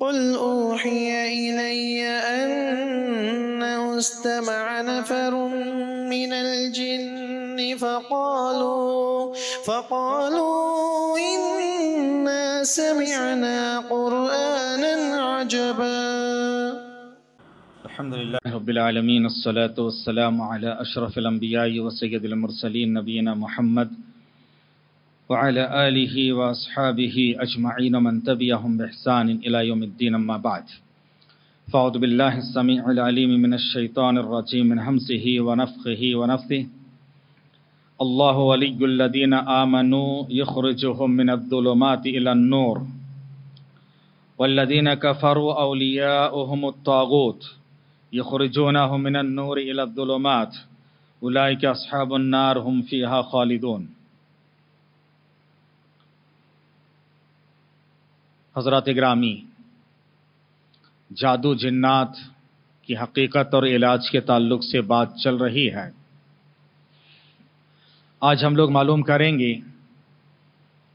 قل أوحي إلي أنه استمع نفر من الجن فقالوا فقالوا إنا سمعنا قرآنا عجبا الحمد لله رب العالمين الصلاة والسلام على أشرف الأنبياء وسيد المرسلين نبينا محمد وعلى آله وأصحابه أجمعين من تبعهم بإحسان إلى يوم الدين أما بعد فأعوذ بالله السميع العليم من الشيطان الرجيم من همسه ونفخه ونفثه الله ولي الذين آمنوا يخرجهم من الظلمات إلى النور والذين كفروا أولياؤهم الطاغوت يخرجونهم من النور إلى الظلمات أولئك أصحاب النار هم فيها خالدون हजरत ग्रामी जादू जिन्नात की हकीकत और इलाज के ताल्लुक से बात चल रही है आज हम लोग मालूम करेंगे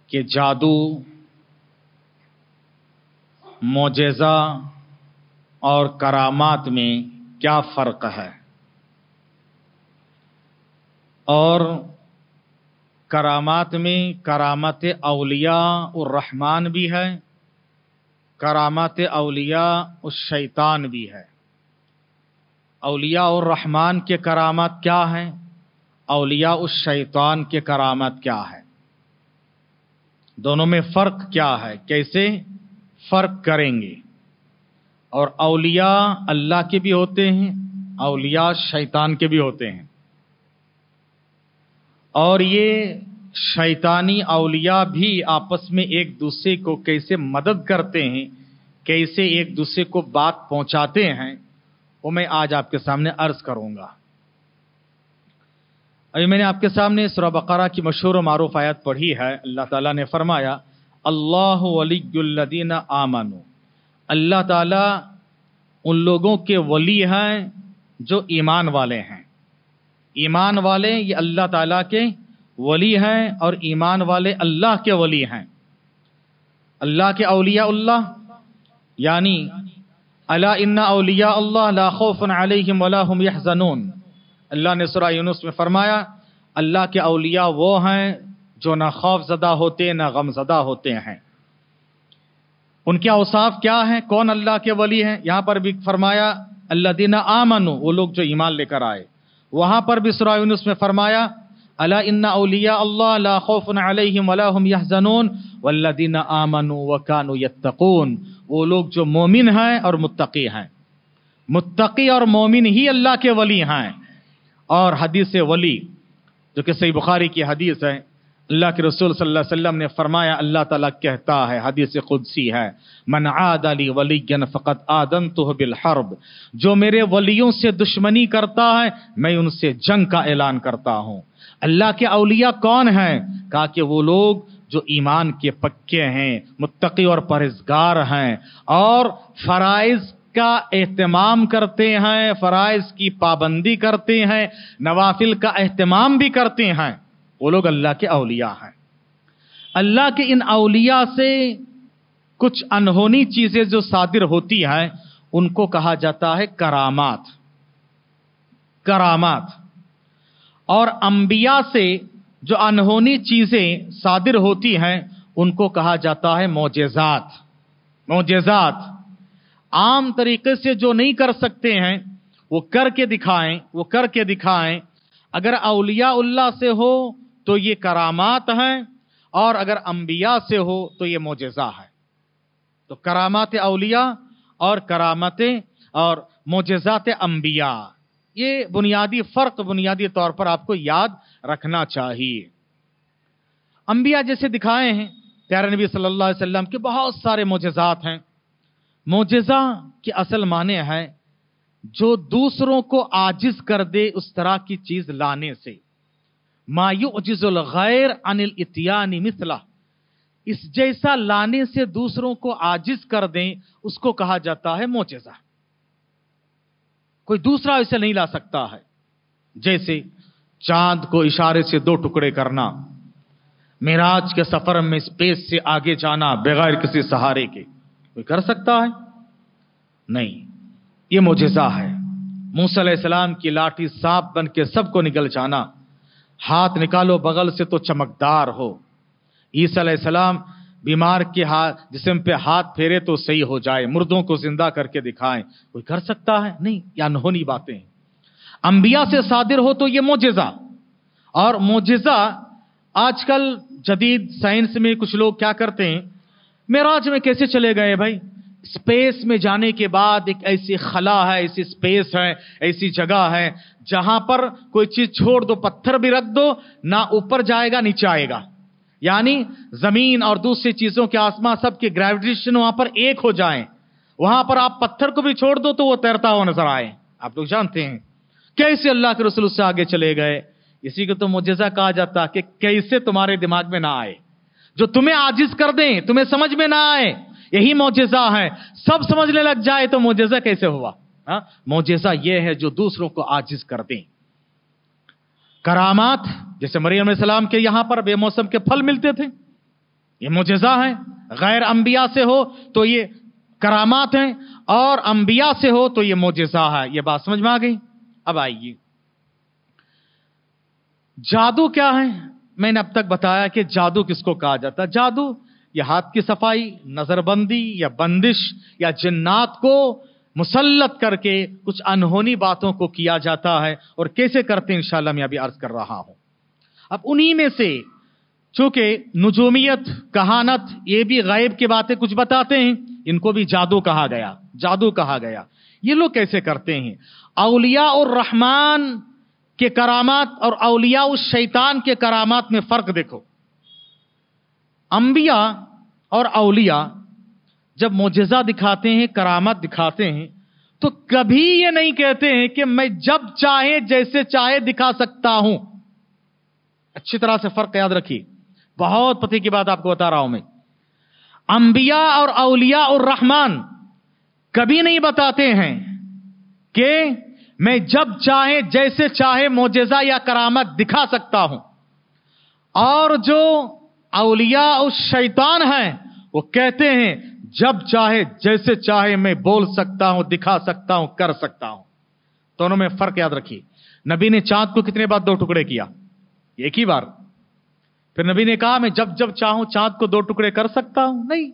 कि जादू मोजेज़ा और करामात में क्या फ़र्क है और करामात में करामत अलिया और रहमान भी है करामत अलिया उस शैतान भी है अलिया और रहमान के करामत क्या हैं अलिया उस शैतान के करामत क्या है दोनों में फ़र्क क्या है कैसे फ़र्क करेंगे और अलिया अल्लाह के भी होते हैं अलिया शैतान के भी होते हैं और ये शैतानी अलिया भी आपस में एक दूसरे को कैसे मदद करते हैं कैसे एक दूसरे को बात पहुंचाते हैं वो मैं आज आपके सामने अर्ज करूंगा अभी मैंने आपके सामने सुरा बकरा की मशहूर मरूफ आयत पढ़ी है अल्लाह ताला ने फरमाया अल्लाह वलीदीन आमनो अल्लाह ताला उन लोगों के वली हैं जो ईमान वाले हैं ईमान वाले ये अल्लाह ताला के वली हैं और ईमान वाले अल्लाह के वली हैं अल्लाह के अलिया अल्लाह यानी अला इन्ना अलिया अल्लाह लाखोफन अलहम अलैहिम अल्लाह ने सूरह यूनुस में फरमाया अल्लाह के अलिया वो हैं जो ना खौफ ज़दा होते ना गम ज़दा होते हैं उनके अवसाफ क्या हैं कौन अल्लाह के वली हैं यहाँ पर भी फरमाया अल्लादीना आमनु वो लोग जो ईमान लेकर आए वहां पर भी सूरह यूनुस में फरमाया अला इन्ना वो लोग जो मोमिन हैं और मुत्तकी हैं मुत्तकी और मोमिन ही अल्लाह के वली हैं और हदीस वली जो कि सही बुखारी की हदीस है अल्लाह के रसूल सल्लल्लाहु अलैहि वसल्लम ने फरमाया अल्लाह ताला कहता है हदीस कुदसी है मन आद अली वलीन फ़कत आदम तो बिल हर्ब जो मेरे वलियों से दुश्मनी करता है मैं उनसे जंग का ऐलान करता हूँ अल्लाह के अलिया कौन है कहा कि वो लोग जो ईमान के पक्के हैं मुत्तकी और परहेजगार हैं और फराइज का एहतमाम करते हैं फ़रज़ की पाबंदी करते हैं नवाफिल का अहतमाम भी करते हैं वो लोग अल्लाह के अलिया हैं अल्लाह के इन अलिया से कुछ अनहोनी चीज़ें जो सादिर होती हैं उनको कहा जाता है करामात करामात और अंबिया से जो अनहोनी चीज़ें सादिर होती हैं उनको कहा जाता है मोजेजात मोजेजात आम तरीके से जो नहीं कर सकते हैं वो करके दिखाएं वो करके दिखाएं अगर अलिया उल्ला से हो तो ये करामात हैं और अगर अंबिया से हो तो ये मोजेज़ा है तो करामात अलिया और करामत और मोजात अंबिया ये बुनियादी फ़र्क बुनियादी तौर पर आपको याद रखना चाहिए अंबिया जैसे दिखाए हैं प्यारे नबी सल्लल्लाहु अलैहि वसल्लम के बहुत सारे मोजात हैं मोजा के असल माने हैं जो दूसरों को आजिज कर दे उस तरह की चीज़ लाने से मायुजुल गैर अनिल इतियानी मिसला इस जैसा लाने से दूसरों को आजिज कर दें उसको कहा जाता है मोचेजा कोई दूसरा इसे नहीं ला सकता है जैसे चांद को इशारे से दो टुकड़े करना मिराज के सफर में स्पेस से आगे जाना बगैर किसी सहारे के कोई कर सकता है नहीं ये मोजेजा है मूसा की लाठी सांप बन के सबको निकल जाना हाथ निकालो बगल से तो चमकदार हो ईसा सलाम बीमार के हाथ जिसम पे हाथ फेरे तो सही हो जाए मुर्दों को जिंदा करके दिखाएं कोई कर सकता है नहीं या अनहोनी बातें अंबिया से सादिर हो तो ये मोजिजा और मोजिजा आजकल जदीद साइंस में कुछ लोग क्या करते हैं मेराज में कैसे चले गए भाई स्पेस में जाने के बाद एक ऐसी खला है ऐसी स्पेस है ऐसी जगह है जहां पर कोई चीज छोड़ दो पत्थर भी रख दो ना ऊपर जाएगा नीचे आएगा यानी जमीन और दूसरी चीजों के आसमान सबके ग्रेविटेशन वहां पर एक हो जाए वहां पर आप पत्थर को भी छोड़ दो तो वो तैरता हुआ नजर आए आप लोग जानते हैं कैसे अल्लाह के रसूल उससे आगे चले गए इसी को तो मुजजा कहा जाता कि कैसे तुम्हारे दिमाग में ना आए जो तुम्हें आजिज कर दें तुम्हें समझ में ना आए यही मोजेजा है सब समझने लग जाए तो मोजेजा कैसे हुआ हाँ? मोजेजा यह है जो दूसरों को आजिज कर दें करामात जैसे मरियम सलाम के यहां पर बेमौसम के फल मिलते थे ये मुजजा है गैर अंबिया से हो तो ये करामात हैं और अंबिया से हो तो ये मुजजा है ये बात समझ में आ गई अब आइए जादू क्या है मैंने अब तक बताया कि जादू किसको कहा जाता है जादू या हाथ की सफाई नजरबंदी या बंदिश या जिन्नात को मुसलत करके कुछ अनहोनी बातों को किया जाता है और कैसे करते हैं इंशाल्लाह मैं अभी अर्ज कर रहा हूं अब उन्हीं में से चूंकि नजूमियत कहानत ये भी गायब की बातें कुछ बताते हैं इनको भी जादू कहा गया जादू कहा गया ये लोग कैसे करते हैं अलिया और रहमान के करामात और अलिया उस शैतान के करामात में फर्क देखो अंबिया और अलिया जब मोजजा दिखाते हैं करामत दिखाते हैं तो कभी ये नहीं कहते हैं कि मैं जब चाहे जैसे चाहे दिखा सकता हूं अच्छी तरह से फर्क याद रखिए बहुत पति की बात आपको बता रहा हूं मैं अंबिया और अलिया और रहमान कभी नहीं बताते हैं कि मैं जब चाहे जैसे चाहे मोजेजा या करामत दिखा सकता हूं और जो अलिया उस शैतान हैं वो कहते हैं जब चाहे जैसे चाहे मैं बोल सकता हूं दिखा सकता हूं कर सकता हूं दोनों में फर्क याद रखिए नबी ने चांद को कितने बार दो टुकड़े किया एक ही बार फिर नबी ने कहा मैं जब जब चाहूं चांद को दो टुकड़े कर सकता हूं नहीं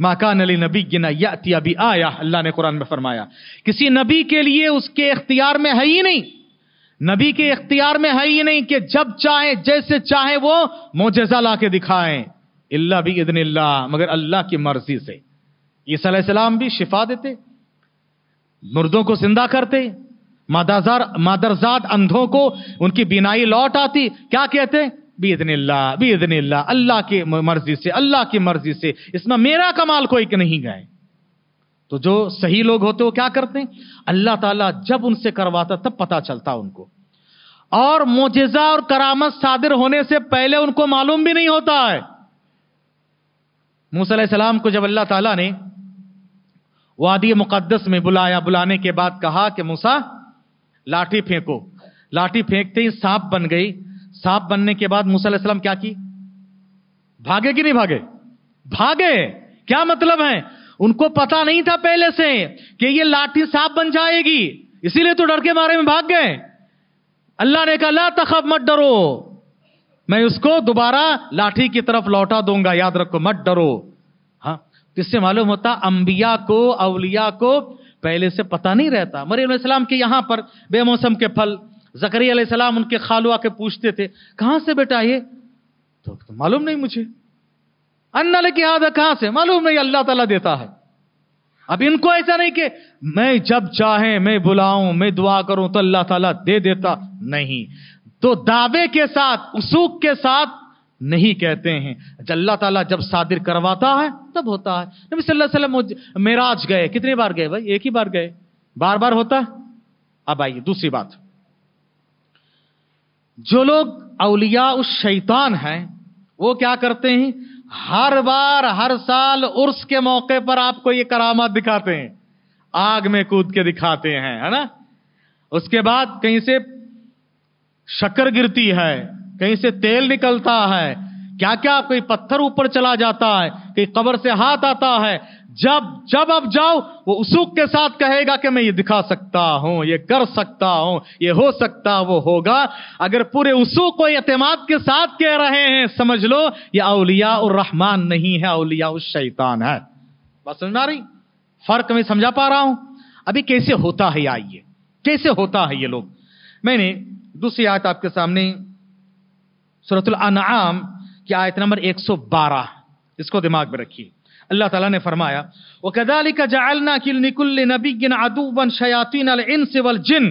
माकान अली नबी गिना या अभी आया अल्लाह ने कुरान में फरमाया किसी नबी के लिए उसके इख्तियार में है ही नहीं नबी के इख्तियार में है ही नहीं कि जब चाहे जैसे चाहे वो मोजेजा ला के दिखाएं इल्ला भी इदन मगर अल्लाह की मर्जी से सलाम भी शिफा देते मुर्दों को जिंदा करते मादाजार मादरजाद अंधों को उनकी बिनाई लौट आती क्या कहते भी इदन भी इदन अल्लाह की मर्जी से अल्लाह की मर्जी से इसमें मेरा कमाल कोई नहीं गए तो जो सही लोग होते वो क्या करते हैं अल्लाह ताला जब उनसे करवाता तब पता चलता उनको और मोजेजा और करामत सादिर होने से पहले उनको मालूम भी नहीं होता है मूसा सलाम को जब अल्लाह ताला ने वादी मुकद्दस में बुलाया बुलाने के बाद कहा कि मूसा लाठी फेंको लाठी फेंकते ही सांप बन गई सांप बनने के बाद मूसा सलाम क्या की भागे कि नहीं भागे भागे क्या मतलब है उनको पता नहीं था पहले से कि ये लाठी सांप बन जाएगी इसीलिए तो डर के मारे में भाग गए अल्लाह ने कहा ला तखब मत डरो मैं उसको दोबारा लाठी की तरफ लौटा दूंगा याद रखो मत डरो हाँ तो इससे मालूम होता अंबिया को अवलिया को पहले से पता नहीं रहता मरीम इस्लाम के यहां पर बेमौसम के फल जकरी सलाम उनके खालुआ के पूछते थे कहां से बेटा ये तो, तो मालूम नहीं मुझे अन्ना लेके आधा कहां से मालूम नहीं अल्लाह ताला देता है अब इनको ऐसा नहीं कि मैं जब चाहे मैं बुलाऊं मैं दुआ करूं तो अल्लाह ताला दे देता नहीं तो दावे के साथ उसूक के साथ नहीं कहते हैं अच्छा, अल्लाह ताला जब सादिर करवाता है तब होता है नबी सल्लल्लाहु अलैहि वसल्लम मेराज गए कितनी बार गए भाई एक ही बार गए बार बार होता है अब आइए दूसरी बात जो लोग अलिया उस शैतान हैं वो क्या करते हैं हर बार हर साल उर्स के मौके पर आपको ये करामत दिखाते हैं आग में कूद के दिखाते हैं है ना उसके बाद कहीं से शक्कर गिरती है कहीं से तेल निकलता है क्या क्या कोई पत्थर ऊपर चला जाता है कोई कबर से हाथ आता है जब जब अब जाओ वो उसूक के साथ कहेगा कि मैं ये दिखा सकता हूं ये कर सकता हूं ये हो सकता वो होगा अगर पूरे उसूक को एतमाद के साथ कह रहे हैं समझ लो ये अलिया और रहमान नहीं है अलिया उस शैतान है बस समझ आ रही फर्क मैं समझा पा रहा हूं अभी कैसे होता है आइए कैसे होता है ये लोग मैंने दूसरी आयत आपके सामने सूरतुल अनाम की आयत नंबर 112 इसको दिमाग में रखिए अल्लाह ताला ने फरमाया वो कदालिक जअलना किल नबीन अदुवन शयातीन अल इंस वल जिन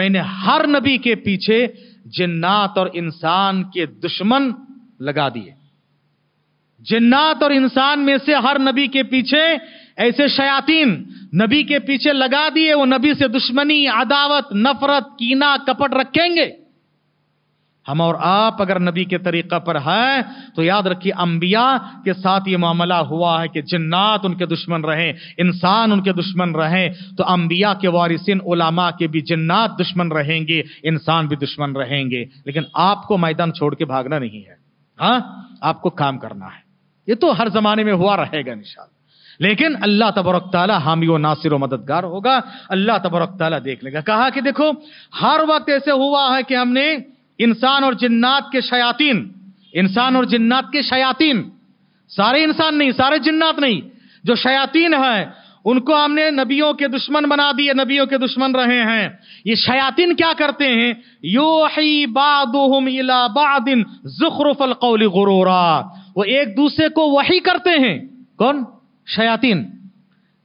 मैंने हर नबी के पीछे जिन्नात और इंसान के दुश्मन लगा दिए जिन्नात और इंसान में से हर नबी के पीछे ऐसे शयातीन नबी के पीछे लगा दिए वो नबी से दुश्मनी अदावत नफरत कीना कपट रखेंगे हम और आप अगर नबी के तरीक़ा पर हैं तो याद रखिए अंबिया के साथ ये मामला हुआ है कि जिन्नात उनके दुश्मन रहे इंसान उनके दुश्मन रहें तो अंबिया के वारिसिन उलामा के भी जिन्नात दुश्मन रहेंगे इंसान भी दुश्मन रहेंगे लेकिन आपको मैदान छोड़ के भागना नहीं है हाँ आपको काम करना है ये तो हर जमाने में हुआ रहेगा निशान लेकिन अल्लाह तबरक ताला हामी व नासिर व मददगार होगा अल्लाह तबरक ताला देख लेगा कहा कि देखो हर वक्त ऐसे हुआ है कि हमने इंसान और जिन्नात के शयातीन इंसान और जिन्नात के शयातीन सारे इंसान नहीं सारे जिन्नात नहीं जो शयातीन हैं उनको हमने नबियों के दुश्मन बना दिए नबियों के दुश्मन रहे हैं ये शयातीन क्या करते हैं यो ही बादुम इला बादिन जुखरुफल कौली गुरोरा वो एक दूसरे को वही करते हैं कौन शयातीन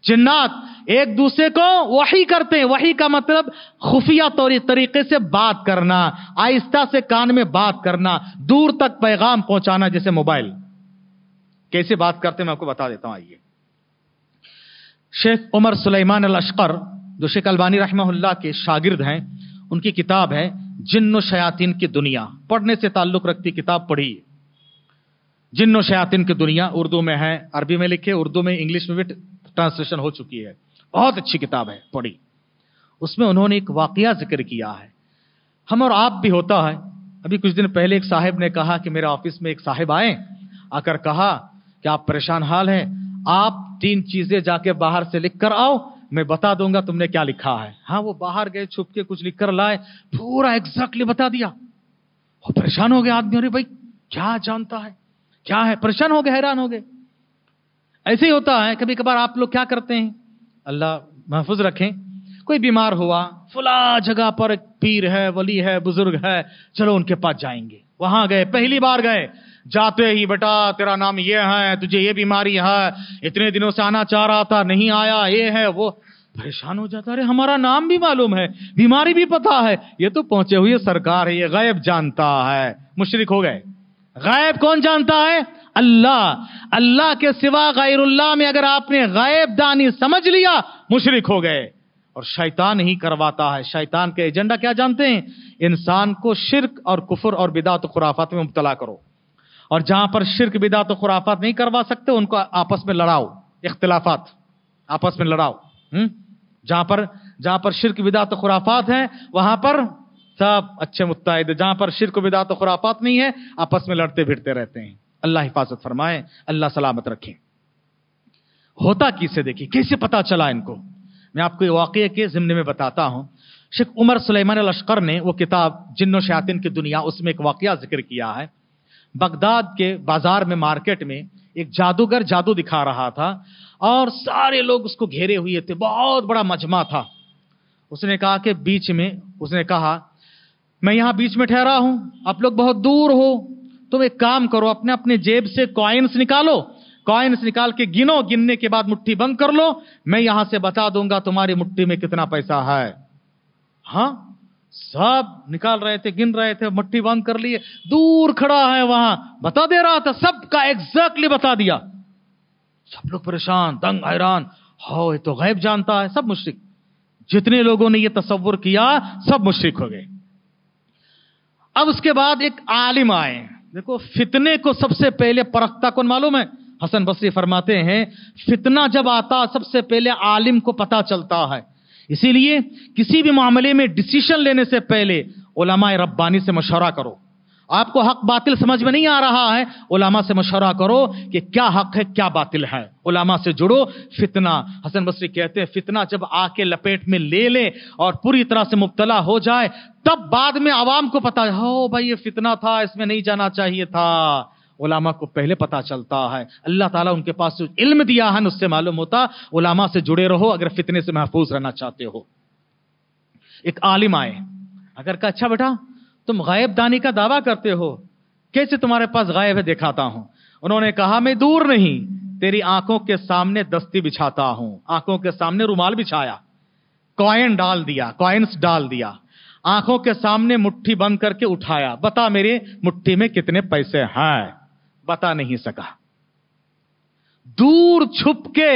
जिन्नात एक दूसरे को वही करते हैं वही का मतलब खुफिया तरीके से बात करना आहिस्ता से कान में बात करना दूर तक पैगाम पहुंचाना जैसे मोबाइल कैसे बात करते हैं मैं आपको बता देता हूं आइए शेख उमर सुलेमान अल अशकर जो शेख अलबानी रहमहुल्ला के शागिर्द हैं उनकी किताब है जिन्नो शयातिन की दुनिया पढ़ने से ताल्लुक रखती किताब पढ़ी जिन्नो शयातिन की दुनिया उर्दू में है अरबी में लिखे उर्दू में इंग्लिश में भी ट्रांसलेशन हो चुकी है बहुत अच्छी किताब है पढ़ी उसमें उन्होंने एक वाकया जिक्र किया है हम और आप भी होता है अभी कुछ दिन पहले एक साहब ने कहा कि मेरे ऑफिस में एक साहब आए आकर कहा कि आप परेशान हाल हैं आप तीन चीजें जाके बाहर से लिख कर आओ मैं बता दूंगा तुमने क्या लिखा है हाँ वो बाहर गए छुप के कुछ लिख कर लाए पूरा एग्जैक्टली बता दिया और परेशान हो गया आदमी अरे भाई क्या जानता है क्या है परेशान हो गए हैरान हो गए ऐसे ही होता है कभी कभार आप लोग क्या करते हैं अल्लाह महफूज रखें कोई बीमार हुआ फुला जगह पर पीर है वली है बुजुर्ग है चलो उनके पास जाएंगे वहां गए पहली बार गए जाते ही बेटा तेरा नाम ये है तुझे ये बीमारी है इतने दिनों से आना चाह रहा था नहीं आया ये है वो परेशान हो जाता अरे हमारा नाम भी मालूम है बीमारी भी पता है ये तो पहुंचे हुए सरकार है ये गायब जानता है मुशरक हो गए गायब कौन जानता है अल्लाह अल्लाह के सिवा गैरुल्लाह में अगर आपने गायब दानी समझ लिया मुशरक हो गए और शैतान ही करवाता है शैतान के एजेंडा क्या जानते हैं इंसान को शिरक और कुफर और बिदात खुराफात में मुबतला करो और जहां पर शिरक बिदात खुराफात नहीं करवा सकते उनको आपस में लड़ाओ इख्तलाफात आपस में लड़ाओ हम्म? जहां पर जहां पर शिरक बिदात खुराफात है वहां पर सब अच्छे मुतहद जहां पर शिरक बिदात खुराफात नहीं है आपस में लड़ते भिड़ते रहते हैं अल्लाह हिफाजत फरमाए अल्लाह सलामत रखे होता किसे देखिए कैसे पता चला इनको मैं आपको ये के ज़िम्न में बताता हूं शेख उमर सुलेमान लश्कर ने वो किताब जिन्नो शयातिन की दुनिया उसमें एक वाक़ जिक्र किया है बगदाद के बाजार में मार्केट में एक जादूगर जादू दिखा रहा था और सारे लोग उसको घेरे हुए थे बहुत बड़ा मजमा था उसने कहा कि बीच में उसने कहा मैं यहां बीच में ठहरा हूं आप लोग बहुत दूर हो तुम एक काम करो अपने अपने जेब से कॉइन्स निकालो कॉइन्स निकाल के गिनो गिनने के बाद मुट्ठी बंद कर लो मैं यहां से बता दूंगा तुम्हारी मुट्ठी में कितना पैसा है हाँ सब निकाल रहे थे गिन रहे थे मुट्ठी बंद कर लिए दूर खड़ा है वहां बता दे रहा था सबका एग्जैक्टली बता दिया सब लोग परेशान दंग हैरान हो ये तो गैब जानता है सब मुश्रिक जितने लोगों ने यह तस्वुर किया सब मुश्रिक हो गए अब उसके बाद एक आलिम आए देखो फितने को सबसे पहले परखता कौन मालूम है हसन बसरी फरमाते हैं फितना जब आता सबसे पहले आलिम को पता चलता है इसीलिए किसी भी मामले में डिसीशन लेने से पहले ओलमा रब्बानी से मशवरा करो आपको हक बातिल समझ में नहीं आ रहा है उलामा से मशवरा करो कि क्या हक है क्या बातिल है उलामा से जुड़ो फितना हसन बसरी कहते हैं फितना जब आके लपेट में ले ले और पूरी तरह से मुबतला हो जाए तब बाद में आवाम को पता हो भाई ये फितना था इसमें नहीं जाना चाहिए था उलामा को पहले पता चलता है अल्लाह ताला उनके पास जो इल्म दिया है उससे मालूम होता उलामा से जुड़े रहो अगर फितने से महफूज रहना चाहते हो एक आलिम आए अगर कहा अच्छा बेटा तुम गायब दानी का दावा करते हो कैसे तुम्हारे पास गायब है दिखाता हूं उन्होंने कहा मैं दूर नहीं तेरी आंखों के सामने दस्ती बिछाता हूं आंखों के सामने रुमाल बिछाया कॉइन डाल दिया कॉइन्स डाल दिया आंखों के सामने मुट्ठी बंद करके उठाया बता मेरे मुट्ठी में कितने पैसे हैं बता नहीं सका दूर छुप के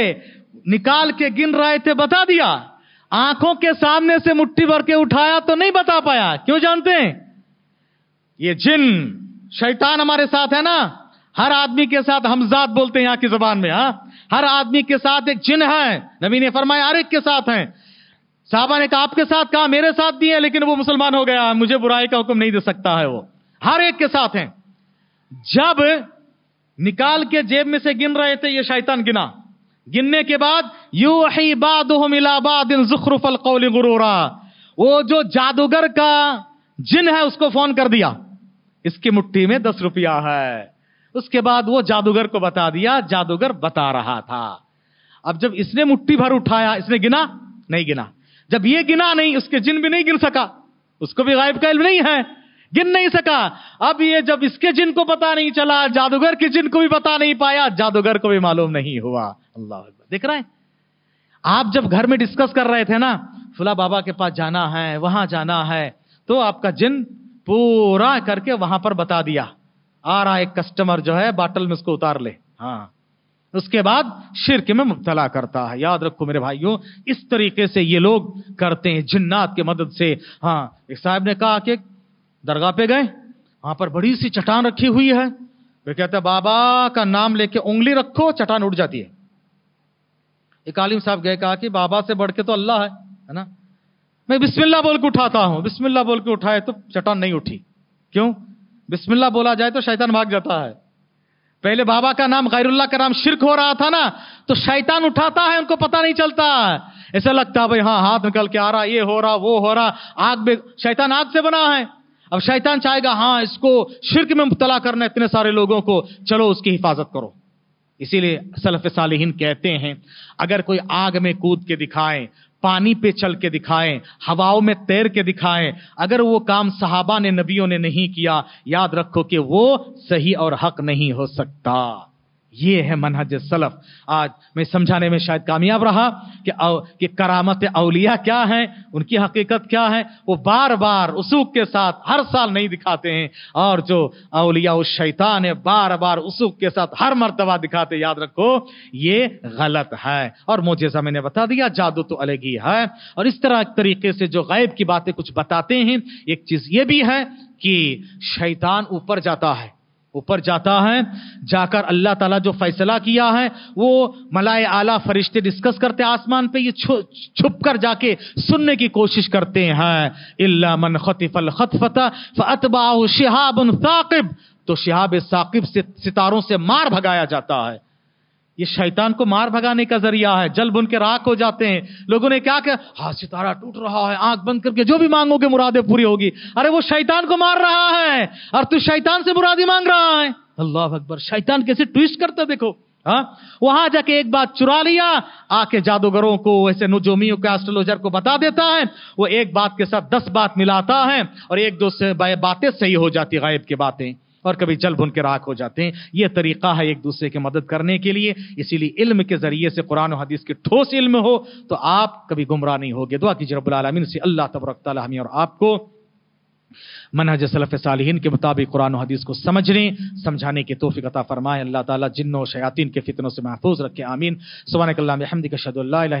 निकाल के गिन रहे थे बता दिया आंखों के सामने से मुट्ठी भर के उठाया तो नहीं बता पाया क्यों जानते हैं ये जिन शैतान हमारे साथ है ना हर आदमी के साथ हमजाद बोलते हैं यहां की जबान में हा हर आदमी के साथ एक जिन है नबी ने फरमाया हर एक के साथ है साहबा ने कहा आपके साथ कहा मेरे साथ दिए है लेकिन वो मुसलमान हो गया मुझे बुराई का हुक्म नहीं दे सकता है वो हर एक के साथ है जब निकाल के जेब में से गिन रहे थे ये शैतान गिना गिनने के बाद यू ही बाद मिला बाद जुखरुफल कौली गुरूरा वो जो जादूगर का जिन है उसको फोन कर दिया इसकी मुट्ठी में दस रुपया है उसके बाद वो जादूगर को बता दिया जादूगर बता रहा था अब जब इसने मुट्ठी भर उठाया इसने गिना नहीं गिना जब ये गिना नहीं उसके जिन भी नहीं गिन सका उसको भी गायब का इल्म नहीं है गिन नहीं सका अब ये जब इसके जिन को पता नहीं चला जादूगर के जिन को भी पता नहीं पाया जादूगर को भी मालूम नहीं हुआ अल्लाह देख रहे हैं आप जब घर में डिस्कस कर रहे थे ना फुला बाबा के पास जाना है वहां जाना है तो आपका जिन पूरा करके वहां पर बता दिया आ रहा एक कस्टमर जो है बाटल में उसको उतार ले हाँ उसके बाद शिरक में मुबतला करता है याद रखो मेरे भाइयों इस तरीके से ये लोग करते हैं जिन्नात की मदद से हाँ एक साहब ने कहा कि दरगाह पे गए वहां पर बड़ी सी चटान रखी हुई है वे कहते हैं बाबा का नाम लेके उंगली रखो चटान उठ जाती है एक आलिम साहब गए कहा कि बाबा से बढ़ के तो अल्लाह है है ना मैं बिस्मिल्ला बोल के उठाता हूं बिस्मिल्ला बोल के उठाए तो चट्टान नहीं उठी क्यों बिस्मिल्ला बोला जाए तो शैतान भाग जाता है पहले बाबा का नाम गैरुल्ला का नाम शिरक हो रहा था ना तो शैतान उठाता है उनको पता नहीं चलता ऐसा लगता है भाई हाँ हाथ निकल के आ रहा ये हो रहा वो हो रहा आग में शैतान आग से बना है अब शैतान चाहेगा हाँ इसको शिरक में मुबतला करना इतने सारे लोगों को चलो उसकी हिफाजत करो इसीलिए सलफ सालिहन कहते हैं अगर कोई आग में कूद के दिखाए पानी पे चल के दिखाएं हवाओं में तैर के दिखाएं अगर वो काम सहाबा ने नबियों ने नहीं किया याद रखो कि वो सही और हक नहीं हो सकता ये है मनहज सलफ आज मैं समझाने में शायद कामयाब रहा कि आव, कि करामत अलिया क्या है उनकी हकीकत क्या है वो बार बार उसूक के साथ हर साल नहीं दिखाते हैं और जो अलिया शैतान है बार बार उसूक के साथ हर मरतबा दिखाते याद रखो ये गलत है और मोजेजा मैंने बता दिया जादू तो अलग ही है और इस तरह तरीके से जो गैब की बातें कुछ बताते हैं एक चीज ये भी है कि शैतान ऊपर जाता है ऊपर जाता है जाकर अल्लाह ताला जो फैसला किया है वो मलाए आला फरिश्ते डिस्कस करते आसमान पे ये छुप कर जाके सुनने की कोशिश करते हैं इल्ला मन खतिफल खतफता फतबाह शिहाबन साकिब तो शिहाब साकिब से सितारों से मार भगाया जाता है ये शैतान को मार भगाने का जरिया है जल बुन के राख हो जाते हैं लोगों ने क्या कहा हा सितारा टूट रहा है आंख बंद करके जो भी मांगोगे मुरादे पूरी होगी अरे वो शैतान को मार रहा है और तू शैतान से मुरादी मांग रहा है अल्लाह अकबर शैतान कैसे ट्विस्ट करता देखो हाँ वहां जाके एक बात चुरा लिया आके जादूगरों को ऐसे नुजोमियों के एस्ट्रोलॉजर को बता देता है वो एक बात के साथ दस बात मिलाता है और एक दो से बातें सही हो जाती गायब की बातें और कभी जल भुन के राख हो जाते हैं यह तरीका है एक दूसरे की मदद करने के लिए इसीलिए इल्म के जरिए से कुरान और हदीस के ठोस इल्म हो तो आप कभी गुमराह नहीं होगे दुआ कीजिए रबालमीन से अल्लाह तबरक ताली हमें और आपको मनहज सलफ़ सालहीन के मुताबिक कुरान हदीस को समझने समझाने की तोफ़ी अता फ़रमाए अल्लाह ताला जिन्नों शयातीन के फितनों से महफूज रखे आमीन सुबह कल्ला महमद कशदुल्ला